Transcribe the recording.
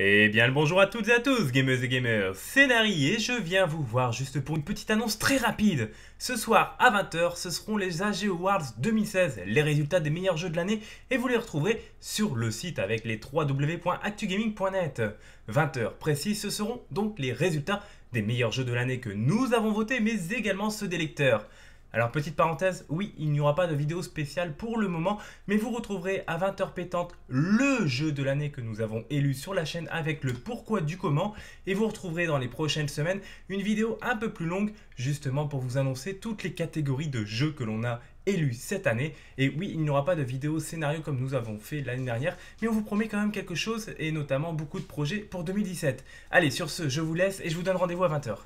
Eh bien le bonjour à toutes et à tous, gameuses et gamers, c'est Nari et je viens vous voir juste pour une petite annonce très rapide. Ce soir à 20h, ce seront les AG Awards 2016, les résultats des meilleurs jeux de l'année et vous les retrouverez sur le site avec les www.actugaming.net. 20h précis, ce seront donc les résultats des meilleurs jeux de l'année que nous avons votés mais également ceux des lecteurs. Alors petite parenthèse, oui, il n'y aura pas de vidéo spéciale pour le moment, mais vous retrouverez à 20h pétante le jeu de l'année que nous avons élu sur la chaîne avec le pourquoi du comment, et vous retrouverez dans les prochaines semaines une vidéo un peu plus longue justement pour vous annoncer toutes les catégories de jeux que l'on a élu cette année. Et oui, il n'y aura pas de vidéo scénario comme nous avons fait l'année dernière, mais on vous promet quand même quelque chose et notamment beaucoup de projets pour 2017. Allez, sur ce, je vous laisse et je vous donne rendez-vous à 20h.